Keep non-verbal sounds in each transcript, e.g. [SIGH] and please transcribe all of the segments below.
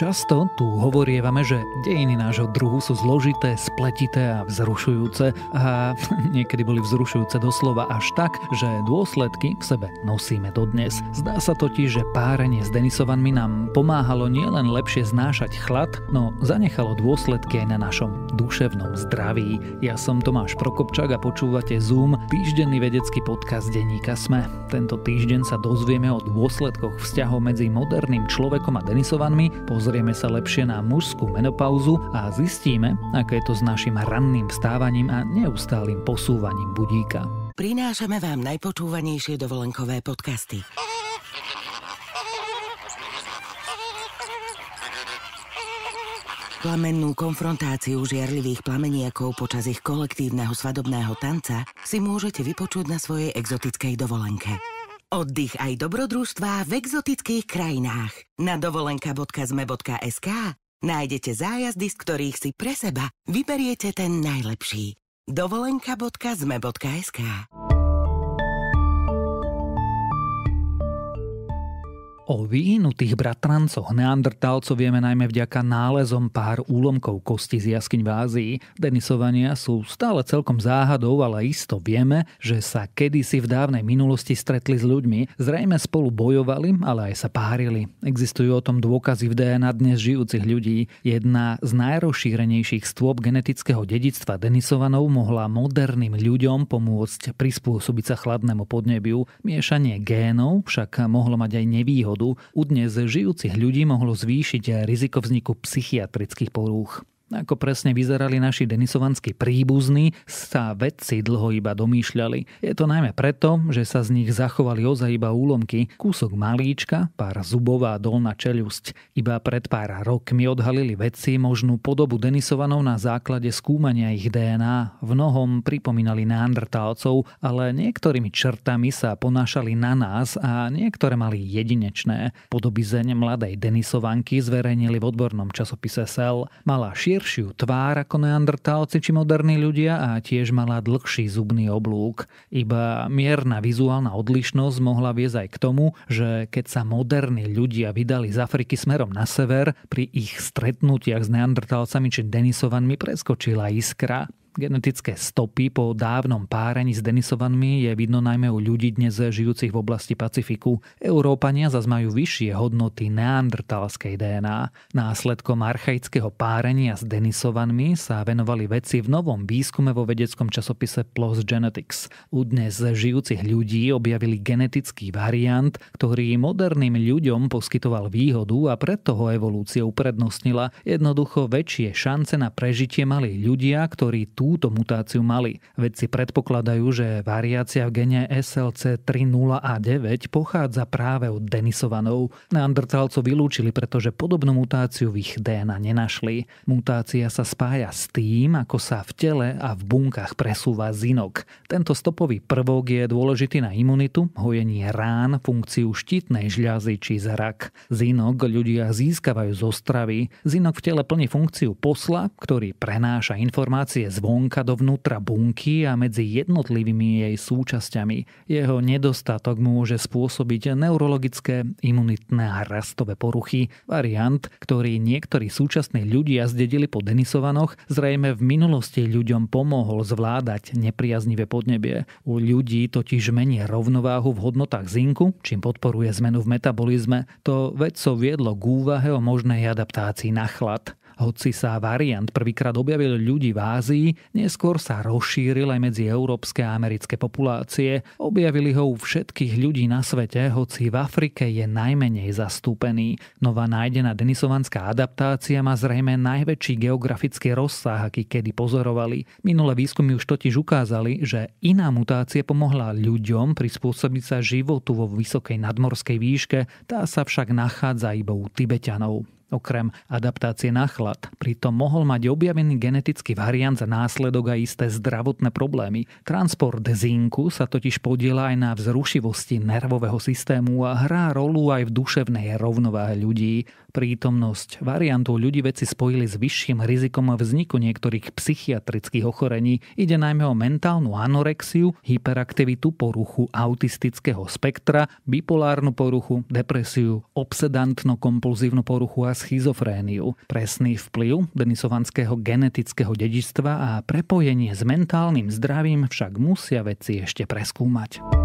Často tu hovorievame, že dejiny nášho druhu sú zložité, spletité a vzrušujúce a [LAUGHS] niekedy boli vzrušujúce doslova až tak, že dôsledky v sebe nosíme dodnes. Zdá sa totiž, že párenie s Denisovanmi nám pomáhalo nielen lepšie znášať chlad, no zanechalo dôsledky aj na našom duševnom zdraví. Ja som Tomáš Prokopčák a počúvate Zoom, týždenný vedecký podcast denníka SME. Tento týždeň sa dozvieme o dôsledkoch vzťahov medzi moderným človekom a Denisovanmi, pozrieme Pozrieme sa lepšie na mužskú menopauzu a zistíme, aké je to s našim ranným vstávaním a neustálým posúvaním budíka. Prinášame vám najpočúvanejšie dovolenkové podcasty. Plamennú konfrontáciu žiarlivých plameniakov počas ich kolektívneho svadobného tanca si môžete vypočuť na svojej exotickej dovolenke. Oddych aj dobrodružstva v exotických krajinách. Na dovolenka.zme.sk nájdete zájazdy, z ktorých si pre seba vyberiete ten najlepší. dovolenka.zme.sk O vyhnutých bratrancoch neandertálcov vieme najmä vďaka nálezom pár úlomkov kosti z jaskyň v Ázii. Denisovania sú stále celkom záhadou, ale isto vieme, že sa kedysi v dávnej minulosti stretli s ľuďmi. Zrejme spolu bojovali, ale aj sa párili. Existujú o tom dôkazy v DNA dnes žijúcich ľudí. Jedna z najrozšírenejších stôb genetického dedictva Denisovanov mohla moderným ľuďom pomôcť prispôsobiť sa chladnému podnebiu. Miešanie génov však mohlo mať aj nevýhody pôvodu u dnes žijúcich ľudí mohlo zvýšiť riziko vzniku psychiatrických porúch. Ako presne vyzerali naši denisovanskí príbuzní, sa vedci dlho iba domýšľali. Je to najmä preto, že sa z nich zachovali ozaj iba úlomky, kúsok malíčka, pár zubová dolná čeľusť. Iba pred pár rokmi odhalili vedci možnú podobu denisovanov na základe skúmania ich DNA. V mnohom pripomínali neandrtálcov, ale niektorými črtami sa ponášali na nás a niektoré mali jedinečné. Podobizeň mladej denisovanky zverejnili v odbornom časopise Cell. Mala šir širšiu tvár ako neandertálci či moderní ľudia a tiež mala dlhší zubný oblúk. Iba mierna vizuálna odlišnosť mohla viesť aj k tomu, že keď sa moderní ľudia vydali z Afriky smerom na sever, pri ich stretnutiach s neandertálcami či denisovanmi preskočila iskra Genetické stopy po dávnom párení s Denisovanmi je vidno najmä u ľudí dnes žijúcich v oblasti Pacifiku. Európania zase majú vyššie hodnoty neandertalskej DNA. Následkom archaického párenia s Denisovanmi sa venovali veci v novom výskume vo vedeckom časopise PLOS Genetics. U dnes žijúcich ľudí objavili genetický variant, ktorý moderným ľuďom poskytoval výhodu a preto ho evolúcia uprednostnila. Jednoducho väčšie šance na prežitie mali ľudia, ktorí túto mutáciu mali. Vedci predpokladajú, že variácia v gene SLC 30A9 pochádza práve od Denisovanov. Neandertalcov vylúčili, pretože podobnú mutáciu v ich DNA nenašli. Mutácia sa spája s tým, ako sa v tele a v bunkách presúva zinok. Tento stopový prvok je dôležitý na imunitu, hojenie rán, funkciu štítnej žľazy či zrak. Zinok ľudia získavajú zo stravy. Zinok v tele plní funkciu posla, ktorý prenáša informácie zvon zvonka dovnútra bunky a medzi jednotlivými jej súčasťami. Jeho nedostatok môže spôsobiť neurologické, imunitné a rastové poruchy. Variant, ktorý niektorí súčasní ľudia zdedili po Denisovanoch, zrejme v minulosti ľuďom pomohol zvládať nepriaznivé podnebie. U ľudí totiž mení rovnováhu v hodnotách zinku, čím podporuje zmenu v metabolizme. To vedcov viedlo k úvahe o možnej adaptácii na chlad. Hoci sa variant prvýkrát objavil ľudí v Ázii, neskôr sa rozšíril aj medzi európske a americké populácie. Objavili ho u všetkých ľudí na svete, hoci v Afrike je najmenej zastúpený. Nová nájdená denisovanská adaptácia má zrejme najväčší geografický rozsah, aký kedy pozorovali. Minulé výskumy už totiž ukázali, že iná mutácia pomohla ľuďom prispôsobiť sa životu vo vysokej nadmorskej výške, tá sa však nachádza iba u Tibetanov okrem adaptácie na chlad. Pritom mohol mať objavený genetický variant za následok aj isté zdravotné problémy. Transport zinku sa totiž podiela aj na vzrušivosti nervového systému a hrá rolu aj v duševnej rovnováhe ľudí. Prítomnosť variantov ľudí veci spojili s vyšším rizikom vzniku niektorých psychiatrických ochorení. Ide najmä o mentálnu anorexiu, hyperaktivitu, poruchu autistického spektra, bipolárnu poruchu, depresiu, obsedantno-kompulzívnu poruchu a schizofréniu. Presný vplyv denisovanského genetického dedičstva a prepojenie s mentálnym zdravím však musia veci ešte preskúmať.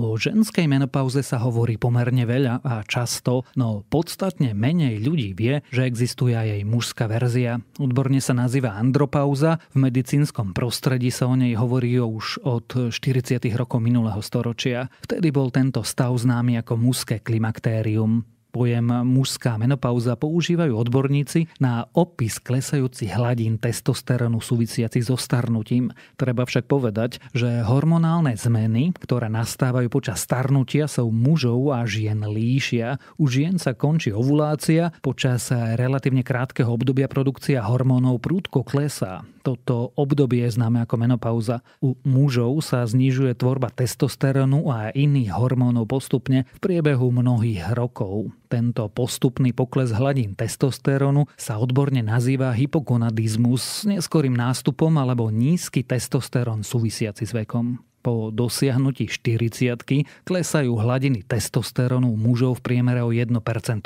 O ženskej menopauze sa hovorí pomerne veľa a často, no podstatne menej ľudí vie, že existuje aj jej mužská verzia. Odborne sa nazýva andropauza, v medicínskom prostredí sa o nej hovorí už od 40. rokov minulého storočia. Vtedy bol tento stav známy ako mužské klimaktérium. Pojem mužská menopauza používajú odborníci na opis klesajúcich hladín testosterónu súvisiacich so starnutím. Treba však povedať, že hormonálne zmeny, ktoré nastávajú počas starnutia, sú mužov a žien líšia. U žien sa končí ovulácia, počas relatívne krátkeho obdobia produkcia hormónov prúdko klesá toto obdobie známe ako menopauza, u mužov sa znižuje tvorba testosterónu a iných hormónov postupne v priebehu mnohých rokov. Tento postupný pokles hladín testosterónu sa odborne nazýva hypogonadizmus s neskorým nástupom alebo nízky testosterón súvisiaci s vekom. Po dosiahnutí 40 klesajú hladiny testosterónu mužov v priemere o 1%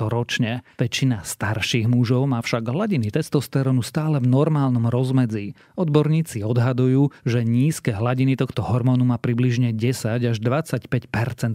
ročne. Väčšina starších mužov má však hladiny testosterónu stále v normálnom rozmedzi. Odborníci odhadujú, že nízke hladiny tohto hormónu má približne 10 až 25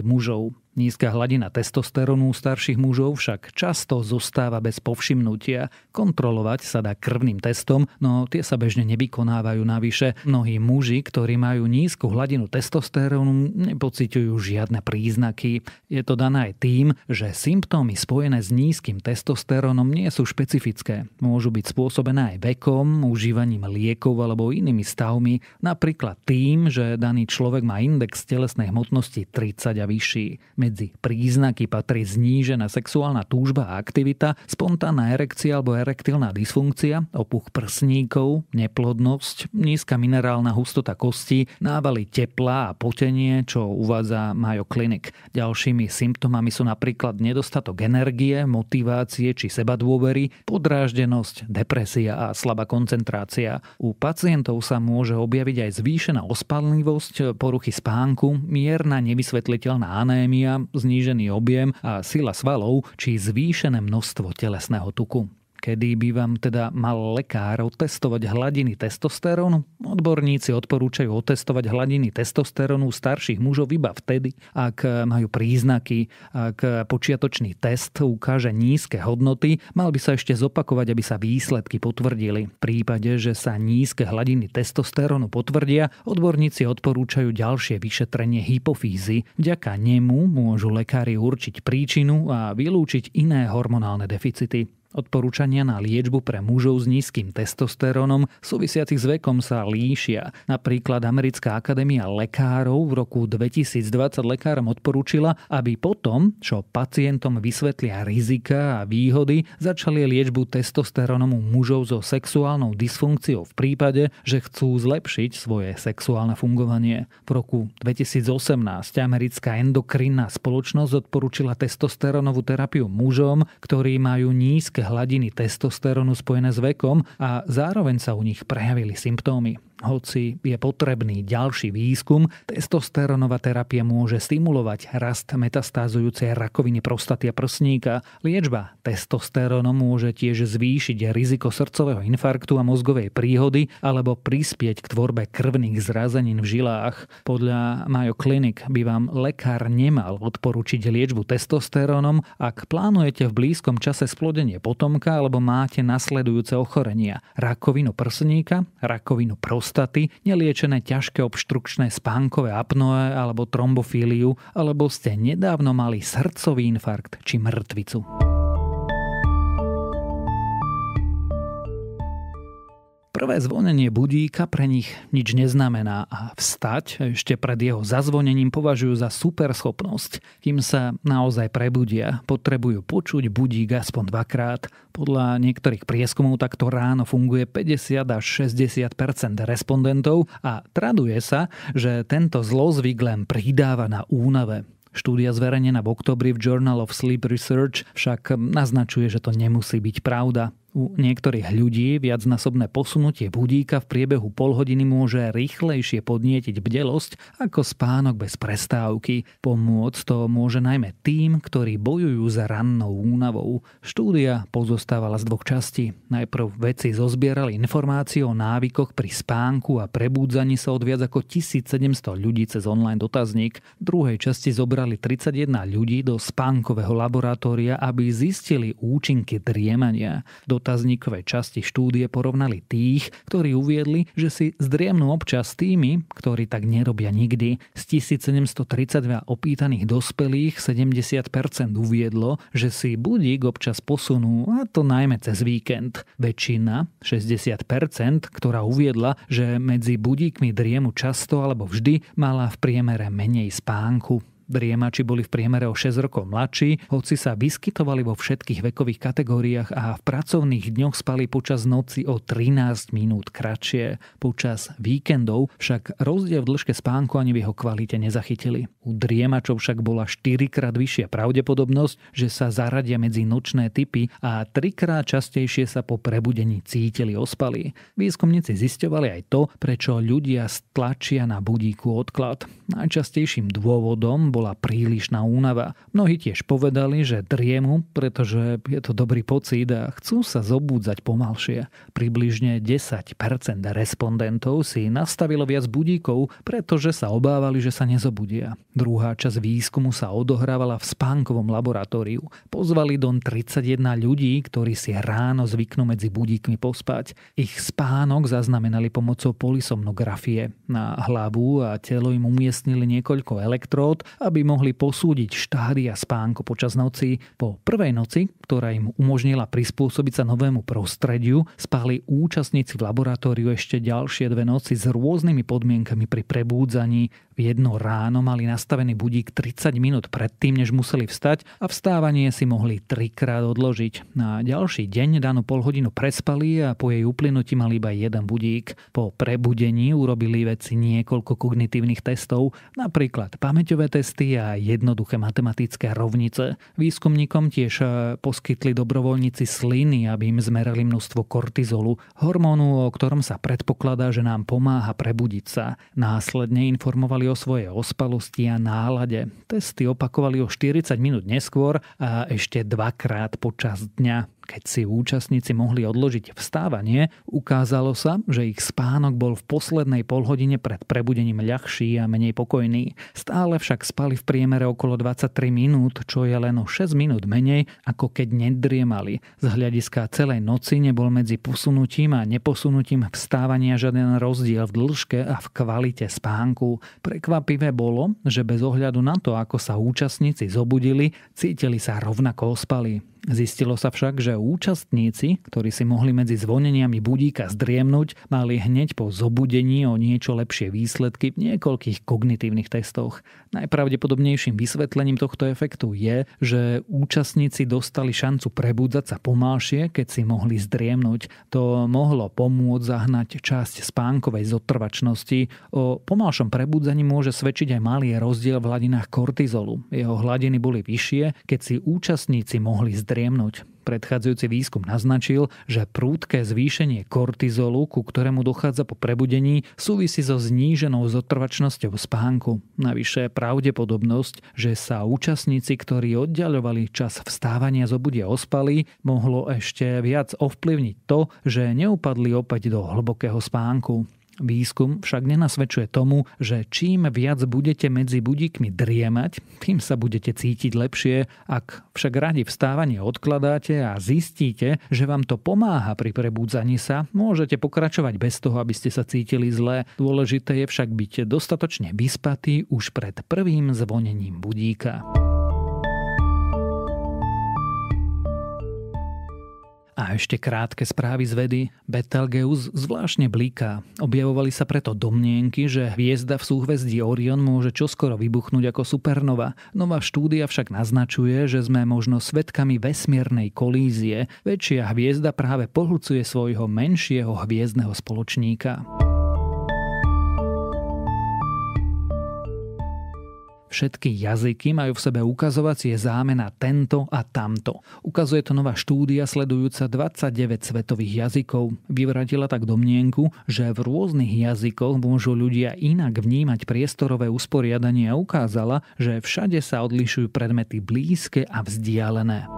mužov. Nízka hladina testosterónu u starších mužov však často zostáva bez povšimnutia. Kontrolovať sa dá krvným testom, no tie sa bežne nevykonávajú navyše. Mnohí muži, ktorí majú nízku hladinu testosterónu, nepociťujú žiadne príznaky. Je to dané aj tým, že symptómy spojené s nízkym testosterónom nie sú špecifické. Môžu byť spôsobené aj vekom, užívaním liekov alebo inými stavmi, napríklad tým, že daný človek má index telesnej hmotnosti 30 a vyšší medzi príznaky patrí znížená sexuálna túžba a aktivita, spontánna erekcia alebo erektilná dysfunkcia, opuch prsníkov, neplodnosť, nízka minerálna hustota kostí, návaly tepla a potenie, čo uvádza Mayo Clinic. Ďalšími symptómami sú napríklad nedostatok energie, motivácie či sebadôvery, podráždenosť, depresia a slabá koncentrácia. U pacientov sa môže objaviť aj zvýšená ospalnivosť, poruchy spánku, mierna nevysvetliteľná anémia, znížený objem a sila svalov či zvýšené množstvo telesného tuku kedy by vám teda mal lekár otestovať hladiny testosterónu. Odborníci odporúčajú otestovať hladiny testosterónu starších mužov iba vtedy, ak majú príznaky, ak počiatočný test ukáže nízke hodnoty, mal by sa ešte zopakovať, aby sa výsledky potvrdili. V prípade, že sa nízke hladiny testosterónu potvrdia, odborníci odporúčajú ďalšie vyšetrenie hypofízy. Vďaka nemu môžu lekári určiť príčinu a vylúčiť iné hormonálne deficity. Odporúčania na liečbu pre mužov s nízkym testosterónom súvisiacich s vekom sa líšia. Napríklad Americká akadémia lekárov v roku 2020 lekárom odporúčila, aby potom, čo pacientom vysvetlia rizika a výhody, začali liečbu u mužov so sexuálnou dysfunkciou v prípade, že chcú zlepšiť svoje sexuálne fungovanie. V roku 2018 americká endokrinná spoločnosť odporúčila testosterónovú terapiu mužom, ktorí majú nízke nízke hladiny testosterónu spojené s vekom a zároveň sa u nich prejavili symptómy. Hoci je potrebný ďalší výskum, testosterónová terapia môže stimulovať rast metastázujúcej rakoviny prostaty a prsníka. Liečba testosterónom môže tiež zvýšiť riziko srdcového infarktu a mozgovej príhody alebo prispieť k tvorbe krvných zrazenín v žilách. Podľa Mayo Clinic by vám lekár nemal odporučiť liečbu testosterónom, ak plánujete v blízkom čase splodenie potomka alebo máte nasledujúce ochorenia rakovinu prsníka, rakovinu prostaty prostaty, neliečené ťažké obštrukčné spánkové apnoe alebo trombofíliu, alebo ste nedávno mali srdcový infarkt či mŕtvicu. Prvé zvonenie budíka pre nich nič neznamená a vstať ešte pred jeho zazvonením považujú za superschopnosť. Kým sa naozaj prebudia, potrebujú počuť budík aspoň dvakrát. Podľa niektorých prieskumov takto ráno funguje 50 až 60 respondentov a traduje sa, že tento zlozvyk len pridáva na únave. Štúdia zverejnená v oktobri v Journal of Sleep Research však naznačuje, že to nemusí byť pravda u niektorých ľudí viacnásobné posunutie budíka v priebehu pol hodiny môže rýchlejšie podnietiť bdelosť ako spánok bez prestávky. Pomôcť to môže najmä tým, ktorí bojujú s rannou únavou. Štúdia pozostávala z dvoch častí. Najprv vedci zozbierali informácie o návykoch pri spánku a prebúdzaní sa od viac ako 1700 ľudí cez online dotazník. V druhej časti zobrali 31 ľudí do spánkového laboratória, aby zistili účinky driemania. Dotaz dotazníkovej časti štúdie porovnali tých, ktorí uviedli, že si zdriemnú občas tými, ktorí tak nerobia nikdy. Z 1732 opýtaných dospelých 70% uviedlo, že si budík občas posunú, a to najmä cez víkend. Väčšina, 60%, ktorá uviedla, že medzi budíkmi driemu často alebo vždy, mala v priemere menej spánku. Driemači boli v priemere o 6 rokov mladší, hoci sa vyskytovali vo všetkých vekových kategóriách a v pracovných dňoch spali počas noci o 13 minút kratšie. Počas víkendov však rozdiel v dĺžke spánku ani v jeho kvalite nezachytili. U driemačov však bola 4 krát vyššia pravdepodobnosť, že sa zaradia medzi nočné typy a 3 krát častejšie sa po prebudení cítili ospali. Výskumníci zisťovali aj to, prečo ľudia stlačia na budíku odklad. Najčastejším dôvodom bol bola prílišná únava. Mnohí tiež povedali, že driemu, pretože je to dobrý pocit a chcú sa zobúdzať pomalšie. Približne 10% respondentov si nastavilo viac budíkov, pretože sa obávali, že sa nezobudia. Druhá časť výskumu sa odohrávala v spánkovom laboratóriu. Pozvali don 31 ľudí, ktorí si ráno zvyknú medzi budíkmi pospať. Ich spánok zaznamenali pomocou polisomnografie. Na hlavu a telo im umiestnili niekoľko elektród a aby mohli posúdiť štádia spánku počas noci. Po prvej noci, ktorá im umožnila prispôsobiť sa novému prostrediu, spali účastníci v laboratóriu ešte ďalšie dve noci s rôznymi podmienkami pri prebúdzaní jedno ráno mali nastavený budík 30 minút predtým, než museli vstať a vstávanie si mohli trikrát odložiť. Na ďalší deň danú pol hodinu prespali a po jej uplynutí mali iba jeden budík. Po prebudení urobili veci niekoľko kognitívnych testov, napríklad pamäťové testy a jednoduché matematické rovnice. Výskumníkom tiež eh, poskytli dobrovoľníci sliny, aby im zmerali množstvo kortizolu, hormónu, o ktorom sa predpokladá, že nám pomáha prebudiť sa. Následne informovali o svojej ospalosti a nálade. Testy opakovali o 40 minút neskôr a ešte dvakrát počas dňa. Keď si účastníci mohli odložiť vstávanie, ukázalo sa, že ich spánok bol v poslednej polhodine pred prebudením ľahší a menej pokojný. Stále však spali v priemere okolo 23 minút, čo je len o 6 minút menej, ako keď nedriemali. Z hľadiska celej noci nebol medzi posunutím a neposunutím vstávania žiaden rozdiel v dĺžke a v kvalite spánku. Prekvapivé bolo, že bez ohľadu na to, ako sa účastníci zobudili, cítili sa rovnako ospali. Zistilo sa však, že účastníci, ktorí si mohli medzi zvoneniami budíka zdriemnúť, mali hneď po zobudení o niečo lepšie výsledky v niekoľkých kognitívnych testoch. Najpravdepodobnejším vysvetlením tohto efektu je, že účastníci dostali šancu prebudzať sa pomalšie, keď si mohli zdriemnúť. To mohlo pomôcť zahnať časť spánkovej zotrvačnosti. O pomalšom prebudzaní môže svedčiť aj malý rozdiel v hladinách kortizolu. Jeho hladiny boli vyššie, keď si účastníci mohli zdriemnúť striemnúť. Predchádzajúci výskum naznačil, že prúdke zvýšenie kortizolu, ku ktorému dochádza po prebudení, súvisí so zníženou zotrvačnosťou spánku. Navyše pravdepodobnosť, že sa účastníci, ktorí oddiaľovali čas vstávania zobudia ospali, mohlo ešte viac ovplyvniť to, že neupadli opäť do hlbokého spánku. Výskum však nenasvedčuje tomu, že čím viac budete medzi budíkmi driemať, tým sa budete cítiť lepšie. Ak však radi vstávanie odkladáte a zistíte, že vám to pomáha pri prebudzaní sa, môžete pokračovať bez toho, aby ste sa cítili zle. Dôležité je však byť dostatočne vyspatý už pred prvým zvonením budíka. A ešte krátke správy z vedy. Betelgeus zvláštne blíká. Objavovali sa preto domnienky, že hviezda v súhvezdí Orion môže čoskoro vybuchnúť ako supernova. Nová štúdia však naznačuje, že sme možno svetkami vesmiernej kolízie. Väčšia hviezda práve pohľcuje svojho menšieho hviezdneho spoločníka. Všetky jazyky majú v sebe ukazovacie zámena tento a tamto. Ukazuje to nová štúdia sledujúca 29 svetových jazykov. Vyvratila tak domnienku, že v rôznych jazykoch môžu ľudia inak vnímať priestorové usporiadanie a ukázala, že všade sa odlišujú predmety blízke a vzdialené.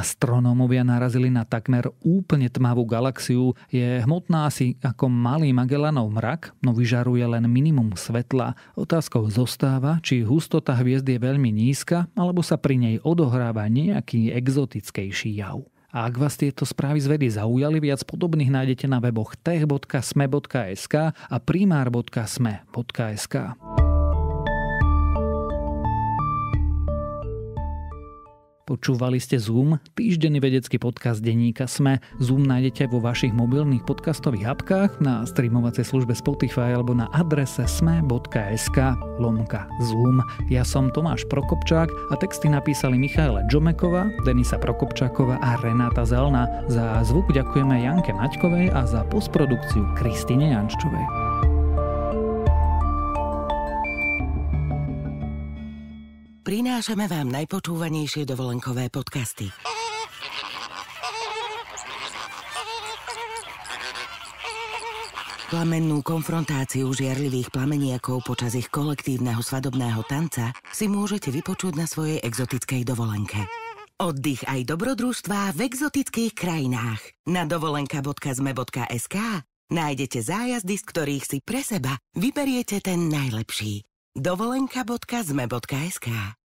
astronómovia narazili na takmer úplne tmavú galaxiu, je hmotná asi ako malý Magellanov mrak, no vyžaruje len minimum svetla. Otázkou zostáva, či hustota hviezd je veľmi nízka, alebo sa pri nej odohráva nejaký exotickejší jav. A ak vás tieto správy z vedy zaujali, viac podobných nájdete na weboch tech.sme.sk a primár.sme.sk. Počúvali ste Zoom, týždenný vedecký podcast denníka SME. Zoom nájdete vo vašich mobilných podcastových apkách, na streamovacej službe Spotify alebo na adrese sme.sk lomka Zoom. Ja som Tomáš Prokopčák a texty napísali Michaela Džomekova, Denisa Prokopčákova a Renáta Zelna. Za zvuk ďakujeme Janke Maťkovej a za postprodukciu Kristine Janščovej. Prinášame vám najpočúvanejšie dovolenkové podcasty. Plamennú konfrontáciu žiarlivých plameniakov počas ich kolektívneho svadobného tanca si môžete vypočuť na svojej exotickej dovolenke. Oddych aj dobrodružstva v exotických krajinách. Na dovolenka.zme.sk nájdete zájazdy, z ktorých si pre seba vyberiete ten najlepší dovolenka.zme.sk